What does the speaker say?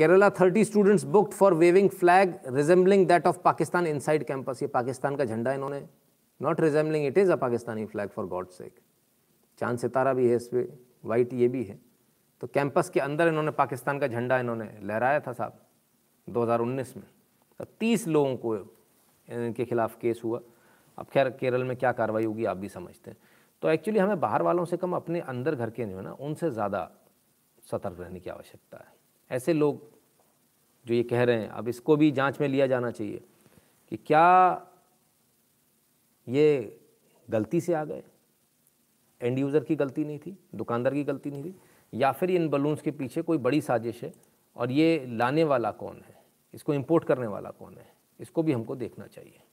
Kerala thirty students booked for waving flag resembling that of Pakistan inside campus ये पाकिस्तान का झंडा इन्होंने not resembling it is a Pakistani flag for God sake चांद सितारा भी है इस पर वाइट ये भी है तो कैंपस के अंदर इन्होंने पाकिस्तान का झंडा इन्होंने लहराया था साहब 2019 में तो तीस लोगों को इनके खिलाफ केस हुआ अब खैर केरल में क्या कार्रवाई होगी आप भी समझते हैं तो एक्चुअली हमें बाहर वालों से कम अपने अंदर घर के जो है ना उनसे ज़्यादा सतर्क रहने की आवश्यकता है ऐसे लोग जो ये कह रहे हैं अब इसको भी जांच में लिया जाना चाहिए कि क्या ये गलती से आ गए एंड यूज़र की गलती नहीं थी दुकानदार की गलती नहीं थी या फिर इन बलून्स के पीछे कोई बड़ी साजिश है और ये लाने वाला कौन है इसको इंपोर्ट करने वाला कौन है इसको भी हमको देखना चाहिए